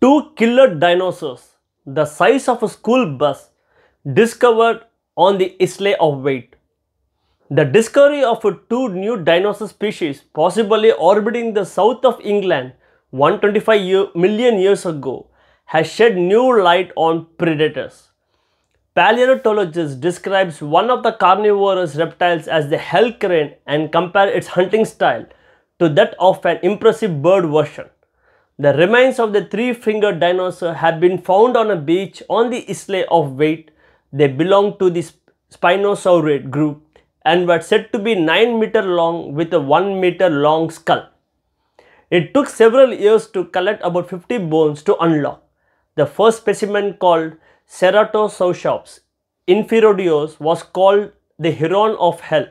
Two killer dinosaurs, the size of a school bus, discovered on the Isle of Wight. The discovery of two new dinosaur species possibly orbiting the south of England 125 year, million years ago has shed new light on predators. Paleontologist describes one of the carnivorous reptiles as the hell crane and compare its hunting style to that of an impressive bird version. The remains of the three-fingered dinosaur have been found on a beach on the Isle of Wight. They belong to the Spinosaurid group and were said to be 9 meter long with a 1 meter long skull. It took several years to collect about 50 bones to unlock. The first specimen called Ceratosaurus, Inferodios was called the Heron of Hell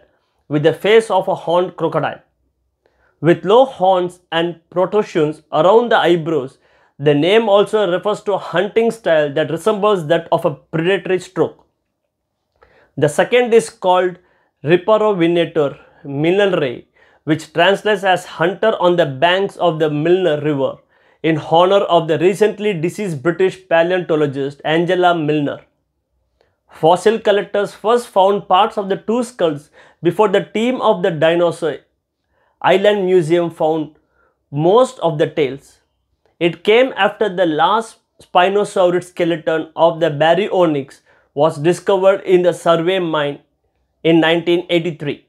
with the face of a horned crocodile with low horns and protrusions around the eyebrows. The name also refers to a hunting style that resembles that of a predatory stroke. The second is called Riparovinator Milneray, which translates as hunter on the banks of the Milner River in honor of the recently deceased British paleontologist Angela Milner. Fossil collectors first found parts of the two skulls before the team of the dinosaur Island Museum found most of the tails. It came after the last Spinosaurid skeleton of the baryonyx was discovered in the survey mine in 1983.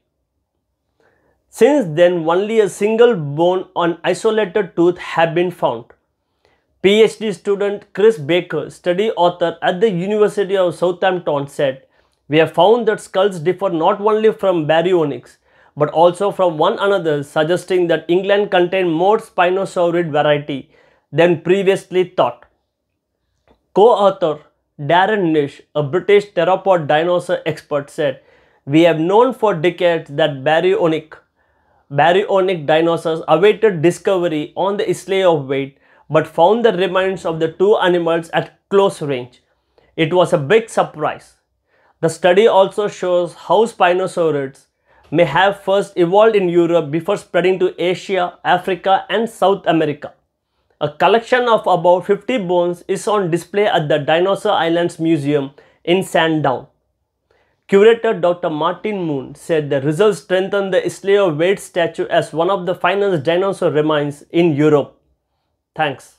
Since then, only a single bone on isolated tooth have been found. PhD student Chris Baker, study author at the University of Southampton said, We have found that skulls differ not only from baryonyx but also from one another suggesting that England contained more spinosaurid variety than previously thought. Co-author Darren Nish, a British theropod dinosaur expert said, we have known for decades that baryonic, baryonic dinosaurs awaited discovery on the Isle of Wight but found the remains of the two animals at close range. It was a big surprise. The study also shows how spinosaurids may have first evolved in Europe before spreading to Asia, Africa and South America. A collection of about 50 bones is on display at the Dinosaur Islands Museum in Sandown. Curator Dr. Martin Moon said the results strengthen the Isle of Wade statue as one of the finest dinosaur remains in Europe. Thanks.